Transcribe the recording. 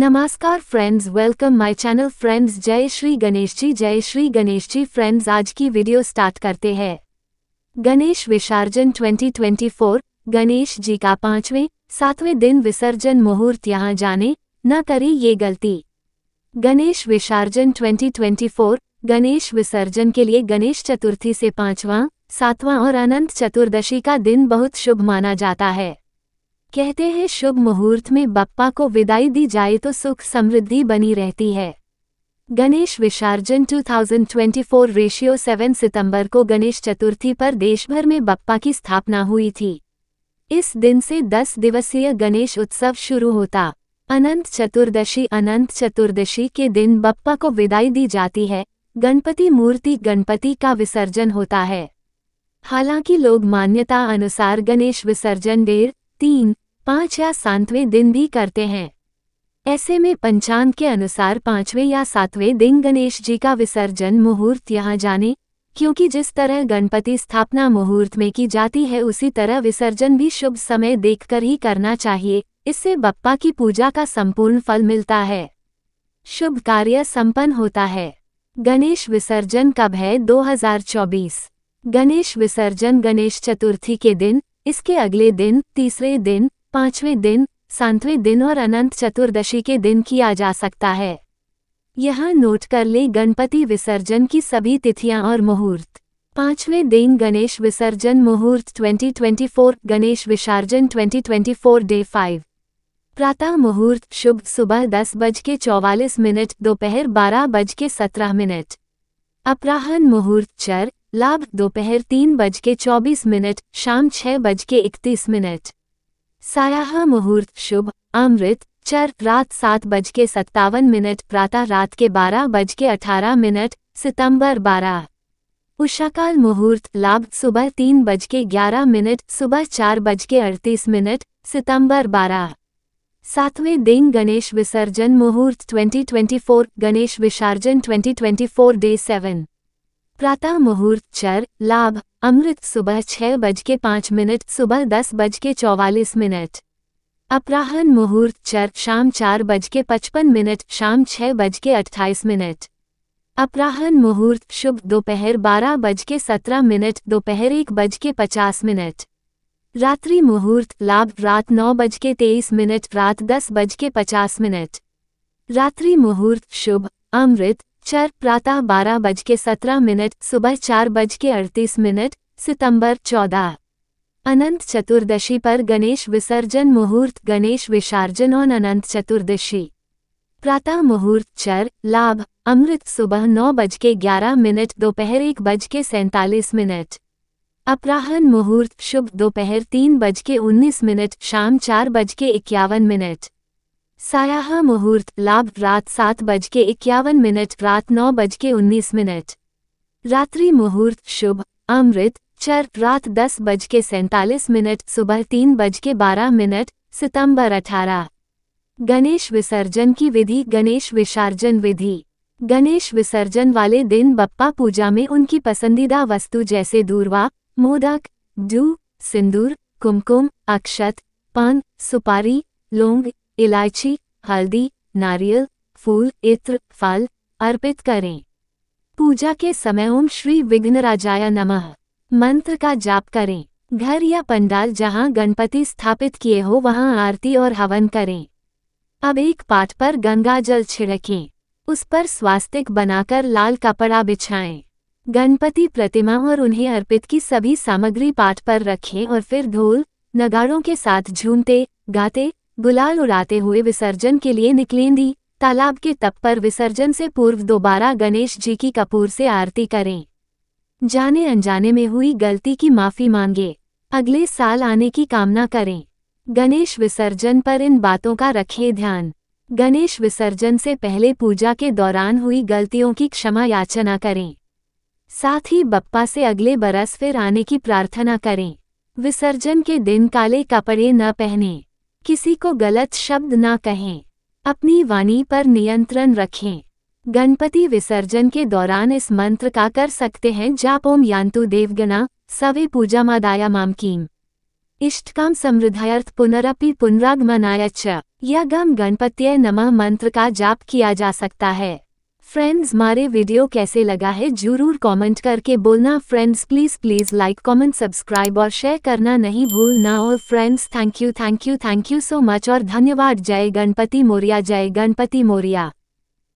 नमस्कार friends welcome my channel friends जय श्री गणेश जी जय श्री गणेश जी फ्रेंड्स आज की वीडियो स्टार्ट करते हैं गणेश विसर्जन 2024 गणेश जी का पांचवें सातवें दिन विसर्जन मुहूर्त यहाँ जाने न करें ये गलती गणेश विसर्जन 2024 गणेश विसर्जन के लिए गणेश चतुर्थी से पांचवां सातवां और अनंत चतुर्दशी का दिन बहुत शुभ माना जाता है कहते हैं शुभ मुहूर्त में बप्पा को विदाई दी जाए तो सुख समृद्धि बनी रहती है गणेश विसर्जन 2024 रेशियो 7 सितंबर को गणेश चतुर्थी पर देशभर में बप्पा की स्थापना हुई थी इस दिन से 10 दिवसीय गणेश उत्सव शुरू होता अनंत चतुर्दशी अनंत चतुर्दशी के दिन बप्पा को विदाई दी जाती है गणपति मूर्ति गणपति का विसर्जन होता है हालांकि लोग मान्यता अनुसार गणेश विसर्जन डेढ़ तीन पाँच या सातवें दिन भी करते हैं ऐसे में पंचांग के अनुसार पाँचवें या सातवें दिन गणेश जी का विसर्जन मुहूर्त यहाँ जाने क्योंकि जिस तरह गणपति स्थापना मुहूर्त में की जाती है उसी तरह विसर्जन भी शुभ समय देखकर ही करना चाहिए इससे बप्पा की पूजा का संपूर्ण फल मिलता है शुभ कार्य संपन्न होता है गणेश विसर्जन कब है 2024 गणेश विसर्जन गणेश चतुर्थी के दिन इसके अगले दिन तीसरे दिन पांचवें दिन सातवें दिन और अनंत चतुर्दशी के दिन किया जा सकता है यह नोट कर ले गणपति विसर्जन की सभी तिथियां और मुहूर्त पांचवें दिन गणेश विसर्जन मुहूर्त 2024 गणेश विसर्जन 2024 डे 5 प्रातः मुहूर्त शुभ सुबह दस बज के चौवालीस मिनट दोपहर बारह बज के सत्रह मिनट अपराहन मुहूर्त चर लाभ दोपहर तीन बज के चौबीस मिनट शाम छह बज के इकतीस मिनट साराह मुहूर्त शुभ अमृत चर रात सात बज के सत्तावन मिनट प्रातः रात के बारह बज के अठारह मिनट सितंबर बारह उषाकाल मुहूर्त लाभ सुबह तीन बज के ग्यारह मिनट सुबह चार बज के अड़तीस मिनट सितंबर बारह सातवें दिन गणेश विसर्जन मुहूर्त 2024 गणेश विसर्जन 2024 डे सेवन प्रातः मुहूर्त चर लाभ अमृत सुबह छह बज के पाँच मिनट सुबह दस बज के चौवालीस मिनट अपराहन मुहूर्त चर शाम चार बज के पचपन मिनट शाम छह बज के अट्ठाईस मिनट अपराहन मुहूर्त शुभ दोपहर बारह बज के सत्रह मिनट दोपहर एक बज के पचास मिनट रात्रि मुहूर्त लाभ रात नौ बज के तेईस मिनट रात दस बज के पचास मिनट रात्रि मुहूर्त शुभ अमृत चर प्रातः बारह बज के सत्रह मिनट सुबह चार बज के अड़तीस मिनट सितंबर चौदह अनंत चतुर्दशी पर गणेश विसर्जन मुहूर्त गणेश विसर्जन और अनंत चतुर्दशी प्रातः मुहूर्त चर लाभ अमृत सुबह नौ बज के ग्यारह मिनट दोपहर एक बज के सैंतालीस मिनट अपराहन मुहूर्त शुभ दोपहर तीन बज के उन्नीस मिनट शाम चार बज के इक्यावन मिनट सायाह मुहूर्त लाभ रात सात बज के इक्यावन मिनट रात नौ बज के उन्नीस मिनट रात्रि मुहूर्त शुभ अमृत चर रात दस बज के सैंतालीस मिनट सुबह तीन बज के बारह मिनट सितंबर अठारह गणेश विसर्जन की विधि गणेश विसर्जन विधि गणेश विसर्जन वाले दिन बप्पा पूजा में उनकी पसंदीदा वस्तु जैसे दूरवा मोदक डू सिंदूर कुमकुम अक्षत पान सुपारी लोंग इलायची हल्दी नारियल फूल इत्र फल अर्पित करें पूजा के समय ओम श्री विघ्नराजाय नमः मंत्र का जाप करें घर या पंडाल जहां गणपति स्थापित किए हो वहां आरती और हवन करें अब एक पाठ पर गंगा जल छिड़कें उस पर स्वास्तिक बनाकर लाल कपड़ा बिछाएं गणपति प्रतिमा और उन्हें अर्पित की सभी सामग्री पाठ पर रखें और फिर ढोल नगाड़ों के साथ झूमते गाते गुलाल उड़ाते हुए विसर्जन के लिए निकलेंगी तालाब के तप पर विसर्जन से पूर्व दोबारा गणेश जी की कपूर से आरती करें जाने अनजाने में हुई गलती की माफ़ी मांगे अगले साल आने की कामना करें गणेश विसर्जन पर इन बातों का रखें ध्यान गणेश विसर्जन से पहले पूजा के दौरान हुई गलतियों की क्षमा याचना करें साथ ही बप्पा से अगले बरस फिर आने की प्रार्थना करें विसर्जन के दिन काले कपड़े न पहनें किसी को गलत शब्द ना कहें अपनी वाणी पर नियंत्रण रखें गणपति विसर्जन के दौरान इस मंत्र का कर सकते हैं जाप ओम यांतु देवगना सवे पूजा मादाया मामकीम इष्ट काम समृद्धायर्थ पुनरपि पुनरागमनाय च यह गम गणपत्य नमः मंत्र का जाप किया जा सकता है फ्रेंड्स मारे वीडियो कैसे लगा है जरूर कमेंट करके बोलना friends please please like comment subscribe और शेयर करना नहीं भूलना और friends thank you thank you thank you so much और धन्यवाद जय गणपति मौर्या जय गणपति मौर्या